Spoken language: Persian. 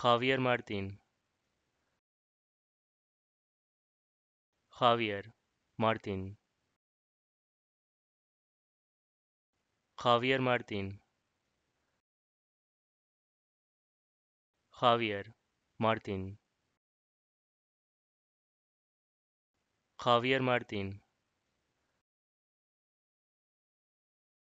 خاویر مارتین خاویر مارتین خاویر مارتین خاویر مارتین خاویر مارتین